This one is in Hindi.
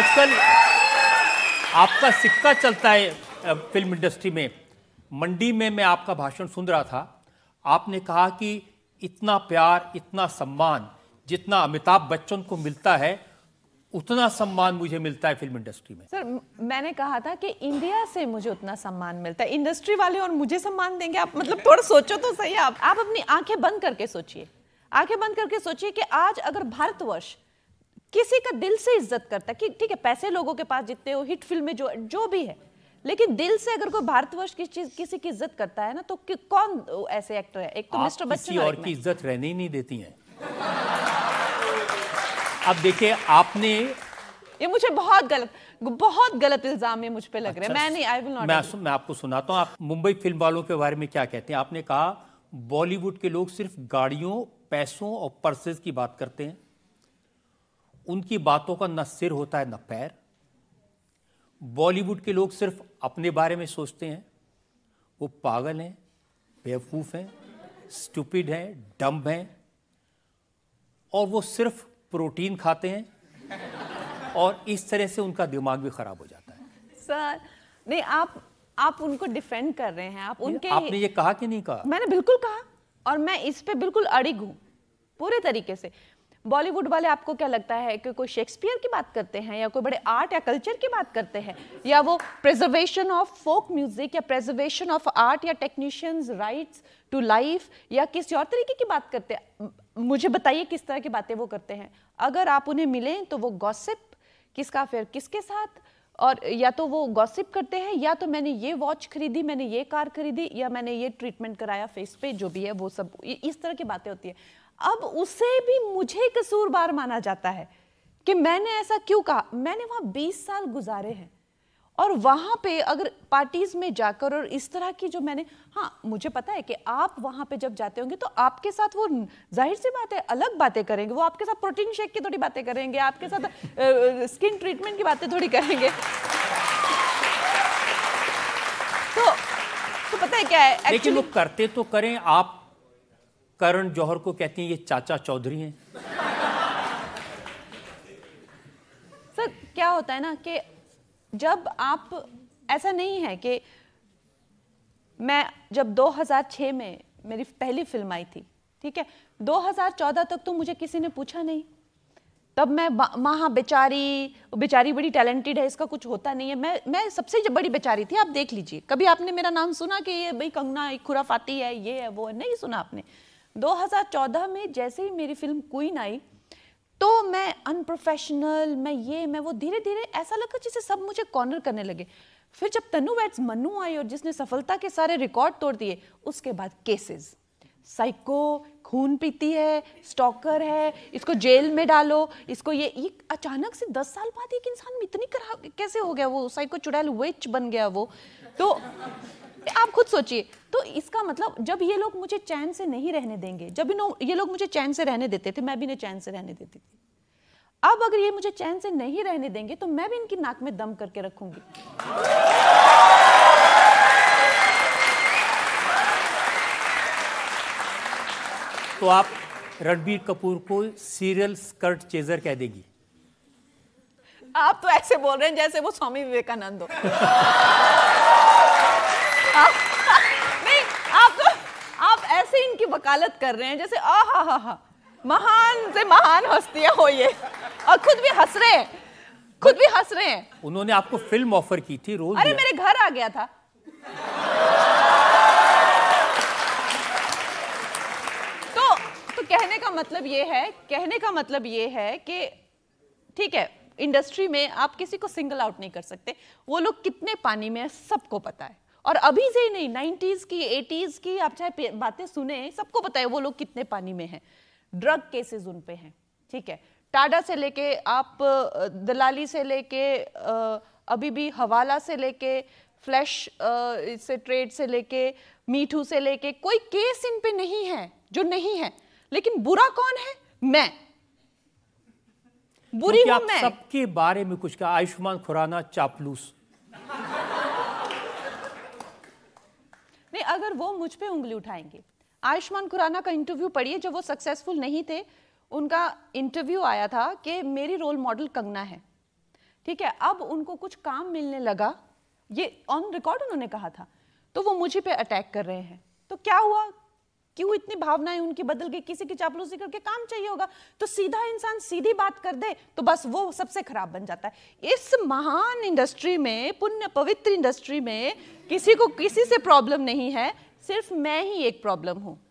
आजकल आपका सिक्का चलता है फिल्म इंडस्ट्री में मंडी में मैं आपका भाषण सुन रहा था आपने कहा कि इतना प्यार इतना सम्मान जितना अमिताभ बच्चन को मिलता है उतना सम्मान मुझे मिलता है फिल्म इंडस्ट्री में सर मैंने कहा था कि इंडिया से मुझे उतना सम्मान मिलता है इंडस्ट्री वाले और मुझे सम्मान देंगे आप मतलब थोड़ा सोचो तो सही आप आप अपनी आंखें बंद करके सोचिए आंखें बंद करके सोचिए कि आज अगर भारतवर्ष किसी का दिल से इज्जत करता है कि ठीक है पैसे लोगों के पास जितने हो हिट फिल्में जो जो भी है लेकिन दिल से अगर कोई भारतवर्ष की चीज किसी की इज्जत करता है ना तो कि, कौन ऐसे एक्टर है एक तो मिस्टर बच्चन और की इज्जत रहने ही नहीं देती हैं अब देखिए आपने ये मुझे बहुत गलत बहुत गलत इल्जाम मुझ पे लग अच्छा, रहे हैं अच्छा, मैं नहीं आई विल नॉट मैं, मैं आपको सुनाता हूँ आप मुंबई फिल्म वालों के बारे में क्या कहते हैं आपने कहा बॉलीवुड के लोग सिर्फ गाड़ियों पैसों और पर्सेज की बात करते हैं उनकी बातों का न सिर होता है न पैर बॉलीवुड के लोग सिर्फ अपने बारे में सोचते हैं वो पागल हैं बेवकूफ़ हैं स्टूपिड हैं डम्ब हैं और वो सिर्फ प्रोटीन खाते हैं और इस तरह से उनका दिमाग भी ख़राब हो जाता है सर नहीं आप आप उनको डिफेंड कर रहे हैं आप उनके आपने ये कहा कि नहीं कहा मैंने बिल्कुल कहा और मैं इस पे बिल्कुल अड़िग हूँ पूरे तरीके से बॉलीवुड वाले आपको क्या लगता है कि कोई शेक्सपियर की बात करते हैं या कोई बड़े आर्ट या कल्चर की बात करते हैं या वो प्रिजर्वेशन ऑफ फोक म्यूजिक या प्रिजर्वेशन ऑफ आर्ट या टेक्नीशियंस राइट्स टू लाइफ या किसी और तरीके की बात करते हैं मुझे बताइए किस तरह की बातें वो करते हैं अगर आप उन्हें मिलें तो वो गॉसिप किसका फेयर किसके साथ और या तो वो गॉसिप करते हैं या तो मैंने ये वॉच खरीदी मैंने ये कार खरीदी या मैंने ये ट्रीटमेंट कराया फेस पे जो भी है वो सब इस तरह की बातें होती है अब उसे भी मुझे कसूरवार माना जाता है कि मैंने ऐसा क्यों कहा मैंने वहां बीस साल गुजारे हैं और वहां पे अगर पार्टीज़ में जाकर और इस तरह की जो मैंने हाँ मुझे पता है कि आप वहां पे जब जाते होंगे तो आपके साथ वो जाहिर सी बात है अलग बातें करेंगे वो आपके साथ प्रोटीन शेक की थोड़ी बातें करेंगे आपके साथ स्किन ट्रीटमेंट की बातें थोड़ी करेंगे तो, तो पता है क्या है लेकिन वो करते तो करें आप करण जौहर को कहती हैं ये चाचा चौधरी हैं सर क्या होता है ना कि जब आप ऐसा नहीं है कि मैं जब 2006 में मेरी पहली फिल्म आई थी ठीक है 2014 तक तो मुझे किसी ने पूछा नहीं तब मैं माँ बेचारी बेचारी बड़ी टैलेंटेड है इसका कुछ होता नहीं है मैं मैं सबसे बड़ी बेचारी थी आप देख लीजिए कभी आपने मेरा नाम सुना कि ये भाई कंगना खुराफाती है ये है वो है नहीं सुना आपने 2014 में जैसे ही मेरी फिल्म क्वीन आई तो मैं अनप्रोफेशनल मैं ये मैं वो धीरे धीरे ऐसा लगा जिसे सब मुझे कॉर्नर करने लगे फिर जब तनु वैट्स मनु आई और जिसने सफलता के सारे रिकॉर्ड तोड़ दिए उसके बाद केसेस साइको खून पीती है स्टॉकर है इसको जेल में डालो इसको ये एक अचानक से दस साल बाद एक इंसान इतनी करा कैसे हो गया वो साइको चुड़ैल विच बन गया वो तो आप खुद सोचिए तो इसका मतलब जब ये लोग मुझे चैन से नहीं रहने देंगे जब इन ये लोग मुझे चैन से रहने देते थे मैं भी इन्हें चैन से रहने देती थी अब अगर ये मुझे चैन से नहीं रहने देंगे तो मैं भी इनकी नाक में दम करके रखूंगी तो आप रणबीर कपूर को सीरियल स्कर्ट चेजर कह देगी आप तो ऐसे बोल रहे हैं जैसे वो स्वामी विवेकानंद हो नहीं आप तो आप ऐसे इनकी वकालत कर रहे हैं जैसे आ हा हा हा महान से महान हस्तियां हो ये और खुद भी हंस रहे हैं खुद भी हंस रहे हैं उन्होंने आपको फिल्म ऑफर की थी रोल अरे मेरे घर आ गया था तो तो कहने का मतलब ये है कहने का मतलब ये है कि ठीक है इंडस्ट्री में आप किसी को सिंगल आउट नहीं कर सकते वो लोग कितने पानी में है सबको पता है और अभी से ही नहीं नाइन्टीज़ की एटीज़ की आप चाहे बातें सुने सबको पता है वो लोग कितने पानी में हैं ड्रग केसेस उन पे हैं ठीक है टाडा से लेके आप दलाली से लेके अभी भी हवाला से लेके फ्लैश से ट्रेड से लेके मीठू से लेके कोई केस इन पे नहीं है जो नहीं है लेकिन बुरा कौन है मैं बुरी हूं मैं सबके बारे में कुछ कहा आयुष्मान खुराना चापलूस पर वो मुझ पर उंगली उठाएंगे आयुष्मान खुराना का इंटरव्यू पढ़िए जब वो सक्सेसफुल नहीं थे उनका इंटरव्यू आया था कि मेरी रोल मॉडल कंगना है ठीक है अब उनको कुछ काम मिलने लगा ये ऑन रिकॉर्ड उन्होंने कहा था तो वो मुझे पे अटैक कर रहे हैं तो क्या हुआ क्यों इतनी भावनाएं उनकी बदल गई किसी की चापलूसी करके काम चाहिए होगा तो सीधा इंसान सीधी बात कर दे तो बस वो सबसे खराब बन जाता है इस महान इंडस्ट्री में पुण्य पवित्र इंडस्ट्री में किसी को किसी से प्रॉब्लम नहीं है सिर्फ मैं ही एक प्रॉब्लम हूं